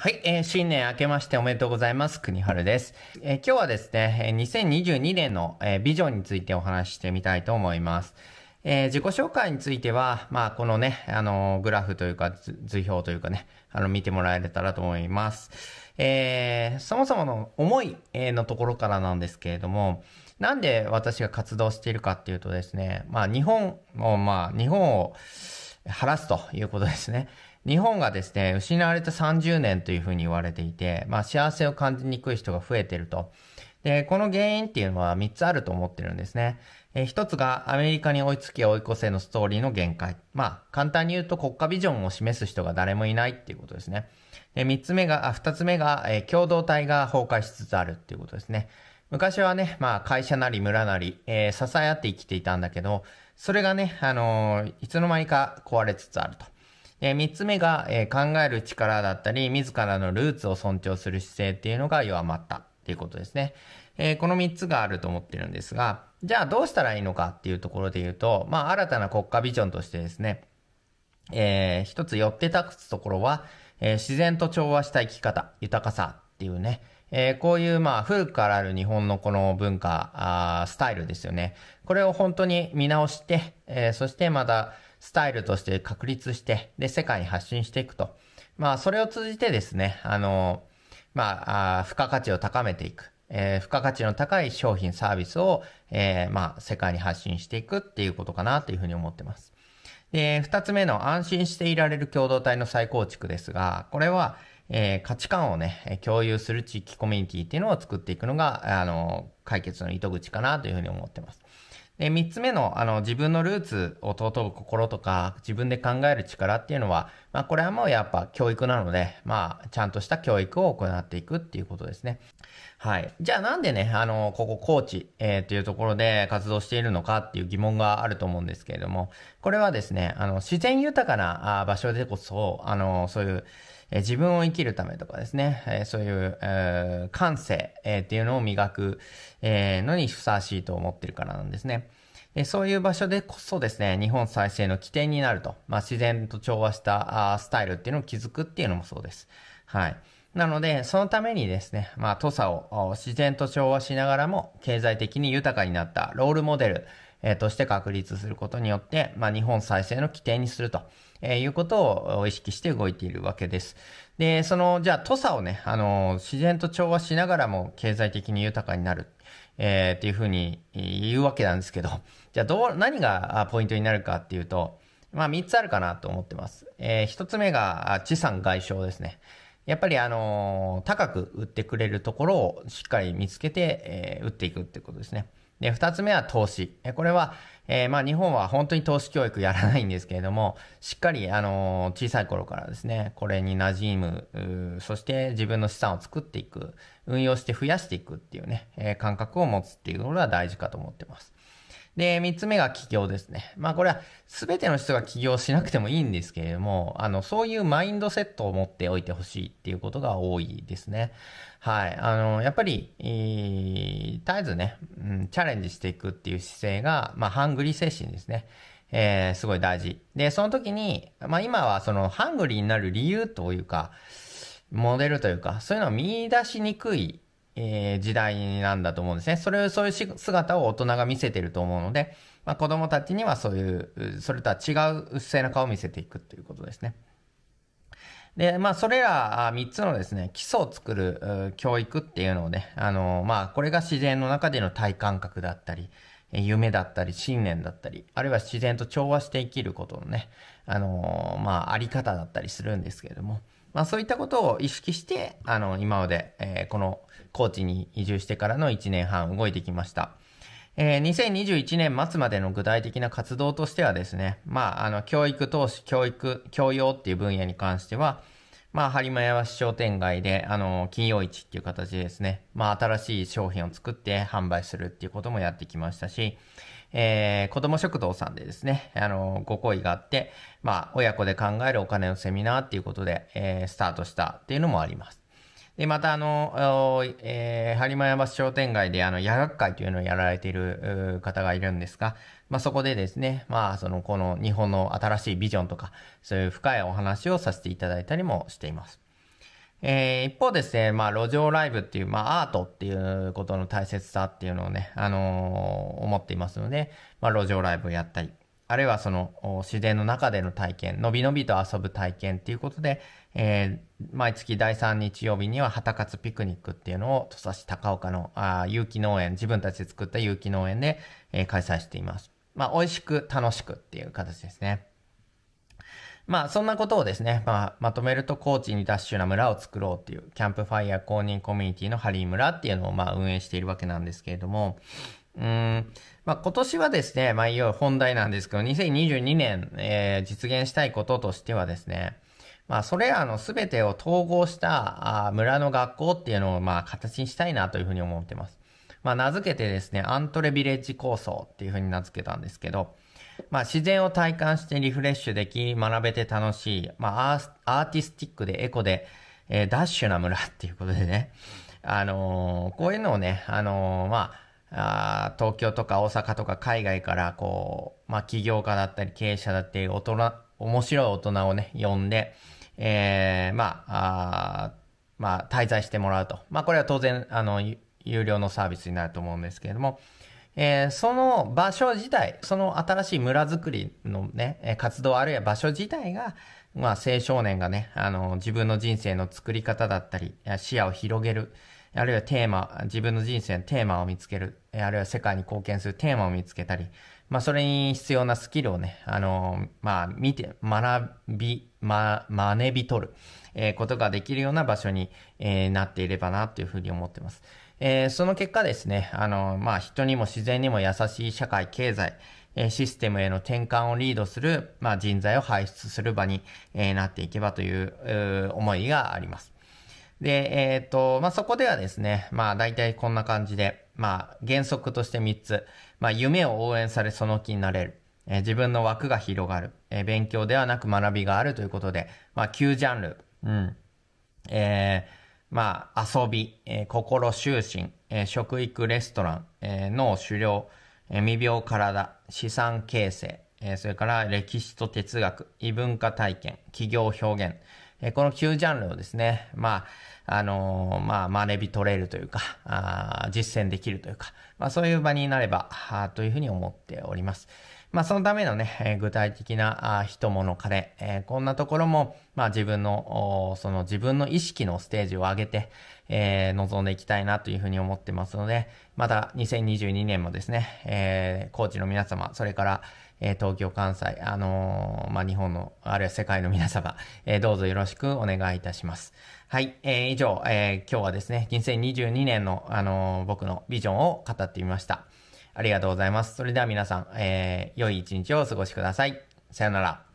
はい、えー、新年明けましておめでとうございます。国春です。えー、今日はですね、2022年の、えー、ビジョンについてお話ししてみたいと思います。えー、自己紹介については、まあ、このね、あのグラフというか図、図表というかね、あの、見てもらえれたらと思います。えー、そもそもの思いのところからなんですけれども、なんで私が活動しているかっていうとですね、まあ、日本を、まあ、日本を晴らすということですね。日本がですね、失われた30年というふうに言われていて、まあ幸せを感じにくい人が増えてると。で、この原因っていうのは3つあると思ってるんですね。え1つがアメリカに追いつき追い越せのストーリーの限界。まあ、簡単に言うと国家ビジョンを示す人が誰もいないっていうことですね。で、3つ目が、あ、2つ目が、え共同体が崩壊しつつあるっていうことですね。昔はね、まあ会社なり村なり、えー、支え合って生きていたんだけど、それがね、あのー、いつの間にか壊れつつあると。で、三つ目が、えー、考える力だったり、自らのルーツを尊重する姿勢っていうのが弱まったっていうことですね。えー、この三つがあると思ってるんですが、じゃあどうしたらいいのかっていうところで言うと、まあ、新たな国家ビジョンとしてですね、えー、一つ寄って立つところは、えー、自然と調和した生き方、豊かさっていうね、えー、こういうまあ古くからある日本のこの文化、あスタイルですよね。これを本当に見直して、えー、そしてまた、スタイルとして確立して、で、世界に発信していくと。まあ、それを通じてですね、あの、まあ、あ付加価値を高めていく。えー、付加価値の高い商品サービスを、えー、まあ、世界に発信していくっていうことかなというふうに思ってます。で、二つ目の安心していられる共同体の再構築ですが、これは、えー、価値観をね、共有する地域コミュニティっていうのを作っていくのが、あの、解決の糸口かなというふうに思ってます。で、三つ目の、あの、自分のルーツを尊ぶ心とか、自分で考える力っていうのは、まあ、これはもうやっぱ教育なので、まあ、ちゃんとした教育を行っていくっていうことですね。はい。じゃあなんでね、あの、ここ、コーチ、えというところで活動しているのかっていう疑問があると思うんですけれども、これはですね、あの、自然豊かな場所でこそ、あの、そういう、え自分を生きるためとかですね、えそういう、え感性、えっていうのを磨く、えのにふさわしいと思ってるからなんですね。えそういう場所でこそですね、日本再生の起点になると、まあ、自然と調和したあスタイルっていうのを築くっていうのもそうです。はい。なので、そのためにですね、まあ、土佐を自然と調和しながらも経済的に豊かになったロールモデル、えー、として確立することによって、まあ、日本再生の規定にすると、えー、いうことを意識して動いているわけです。で、その、じゃあ、土佐をね、あの、自然と調和しながらも経済的に豊かになる、えー、っていうふうに言うわけなんですけど、じゃあ、どう、何がポイントになるかっていうと、まあ、3つあるかなと思ってます。えー、1つ目が、地産外傷ですね。やっぱりあの高く売ってくれるところをしっかり見つけて、えー、売っていくってことですね。で、二つ目は投資。これは、えー、まあ日本は本当に投資教育やらないんですけれども、しっかり、あの小さい頃からですね、これに馴染む、そして自分の資産を作っていく、運用して増やしていくっていうね、えー、感覚を持つっていうところが大事かと思ってます。で、3つ目が起業ですね。まあこれは全ての人が起業しなくてもいいんですけれども、あの、そういうマインドセットを持っておいてほしいっていうことが多いですね。はい。あの、やっぱり、えー、絶えずね、うん、チャレンジしていくっていう姿勢が、まあハングリー精神ですね。えー、すごい大事。で、その時に、まあ今はそのハングリーになる理由というか、モデルというか、そういうのを見出しにくいえー、時代なんだと思うんですね。それ、そういう姿を大人が見せてると思うので、まあ、子供たちにはそういう、それとは違ううっせな顔を見せていくということですね。で、まあ、それら3つのですね、基礎を作る教育っていうのをね、あの、まあ、これが自然の中での体感覚だったり、夢だったり、信念だったり、あるいは自然と調和して生きることのね、あの、まあ、あり方だったりするんですけれども、まあ、そういったことを意識して、あの、今まで、えー、この高知に移住してからの1年半動いてきました。えー、2021年末までの具体的な活動としてはですね、まあ、あの、教育投資、教育、教養っていう分野に関しては、まあ、播磨屋は商店街で、あの、金曜市っていう形でですね、まあ、新しい商品を作って販売するっていうこともやってきましたし、えー、子供食堂さんでですね、あの、ご好意があって、まあ、親子で考えるお金のセミナーっていうことで、えー、スタートしたっていうのもあります。で、また、あの、えー、播磨山商店街で、あの、夜学会というのをやられている方がいるんですが、まあ、そこでですね、まあ、その、この日本の新しいビジョンとか、そういう深いお話をさせていただいたりもしています。えー、一方ですね、まあ、路上ライブっていう、まあ、アートっていうことの大切さっていうのをね、あのー、思っていますので、まあ、路上ライブをやったり、あるいはその自然の中での体験、のびのびと遊ぶ体験っていうことで、えー、毎月第3日曜日には旗勝ピクニックっていうのを土佐市高岡のあ有機農園、自分たちで作った有機農園で、えー、開催しています。まあ、美味しく楽しくっていう形ですね。まあ、そんなことをですね、まあ、まとめると、高知にダッシュな村を作ろうっていう、キャンプファイヤー公認コミュニティのハリー村っていうのをまあ運営しているわけなんですけれども、うんまあ、今年はですね、まあ、いよいよ本題なんですけど、2022年、えー、実現したいこととしてはですね、まあ、それらのすべてを統合したあ村の学校っていうのを、まあ、形にしたいなというふうに思ってます。まあ、名付けてですね、アントレビレッジ構想っていうふうに名付けたんですけど、まあ、自然を体感してリフレッシュでき、学べて楽しい、まあ、アーティスティックでエコで、えー、ダッシュな村っていうことでね、あのー、こういうのをね、あのー、まあ、あ東京とか大阪とか海外からこう、まあ、起業家だったり経営者だったり大人、面白い大人をね、呼んで、えー、まあ、あまあ、滞在してもらうと。まあ、これは当然、あの、有料のサービスになると思うんですけれども、えー、その場所自体、その新しい村づくりのね、活動あるいは場所自体が、まあ、青少年がね、あの、自分の人生の作り方だったり、視野を広げる、あるいはテーマ、自分の人生のテーマを見つける、あるいは世界に貢献するテーマを見つけたり、まあ、それに必要なスキルをね、あの、まあ、見て、学び、ま、真似び取る、えー、ことができるような場所に、えー、なっていればな、というふうに思ってます。えー、その結果ですね、あの、まあ、人にも自然にも優しい社会、経済、えシステムへの転換をリードする、まあ、人材を輩出する場に、えなっていけばという思いがあります。で、えっ、ー、と、まあ、そこではですね、まあ、大体こんな感じで、まあ、原則として3つ。まあ、夢を応援されその気になれる。えー、自分の枠が広がる。えー、勉強ではなく学びがあるということで、まあ、旧ジャンル。うん。えー、まあ、遊び、えー、心就寝、えー、食育レストラン、えー、脳狩猟、えー、未病体、資産形成、えー、それから歴史と哲学、異文化体験、企業表現、えこの9ジャンルをですね、まあ、あのまあ、学び取れるというか、あ実践できるというか、まあ、そういう場になれば、というふうに思っております。まあ、そのためのね、え具体的な、あ人物金、えー、こんなところも、まあ、自分の、その自分の意識のステージを上げて、えー、臨んでいきたいなというふうに思ってますので、また2022年もですね、えー、コーチの皆様、それから、えー、東京、関西、あのー、まあ、日本の、あるいは世界の皆様、えー、どうぞよろしくお願いいたします。はい、えー、以上、えー、今日はですね、人生22年の、あのー、僕のビジョンを語ってみました。ありがとうございます。それでは皆さん、えー、良い一日をお過ごしください。さよなら。